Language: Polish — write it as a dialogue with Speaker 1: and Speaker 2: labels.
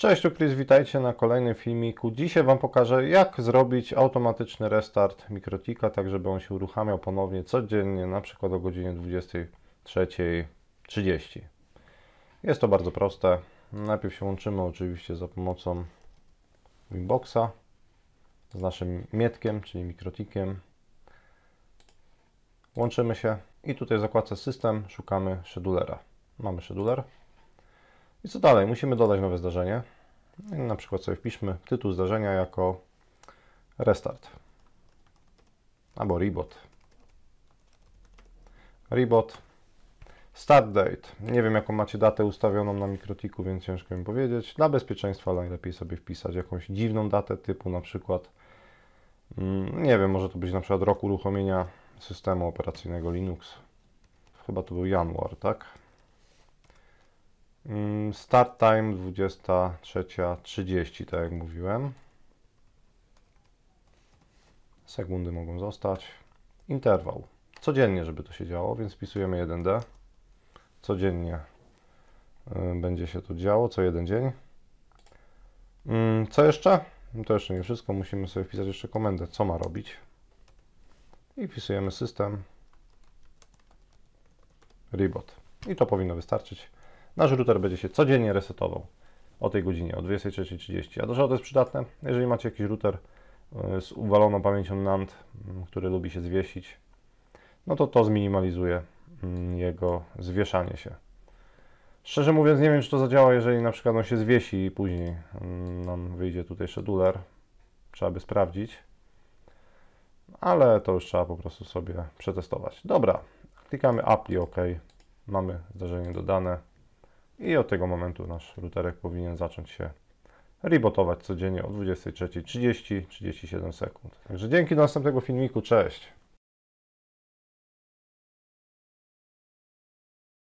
Speaker 1: Cześć, tu Chris, witajcie na kolejnym filmiku. Dzisiaj Wam pokażę, jak zrobić automatyczny restart mikrotika, tak żeby on się uruchamiał ponownie codziennie, na przykład o godzinie 23.30. Jest to bardzo proste. Najpierw się łączymy oczywiście za pomocą Winboxa z naszym mietkiem, czyli mikrotikiem. Łączymy się i tutaj w zakładce system szukamy schedulera. Mamy scheduler. I co dalej? Musimy dodać nowe zdarzenie. Na przykład sobie wpiszmy tytuł zdarzenia jako restart albo reboot. Reboot. Start date. Nie wiem jaką macie datę ustawioną na mikrotiku, więc ciężko mi powiedzieć. Dla bezpieczeństwa najlepiej sobie wpisać jakąś dziwną datę typu na przykład mm, nie wiem, może to być na przykład rok uruchomienia systemu operacyjnego Linux. Chyba to był januar, tak? Mm, Start time 23.30, tak jak mówiłem. Sekundy mogą zostać. Interwał. Codziennie, żeby to się działo, więc wpisujemy 1D. Codziennie y, będzie się to działo, co jeden dzień. Mm, co jeszcze? No to jeszcze nie wszystko, musimy sobie wpisać jeszcze komendę, co ma robić. I wpisujemy system reboot. I to powinno wystarczyć. Nasz no, router będzie się codziennie resetował o tej godzinie, o 23.30. A dlaczego to jest przydatne? Jeżeli macie jakiś router y, z uwaloną pamięcią NAND, mm, który lubi się zwiesić, no to to zminimalizuje mm, jego zwieszanie się. Szczerze mówiąc, nie wiem, czy to zadziała, jeżeli na przykład on się zwiesi i później mm, nam wyjdzie tutaj scheduler. Trzeba by sprawdzić. Ale to już trzeba po prostu sobie przetestować. Dobra, klikamy apli, OK. Mamy zdarzenie dodane i od tego momentu nasz routerek powinien zacząć się ribotować codziennie o 23.30-37 sekund. Także dzięki do następnego filmiku, cześć!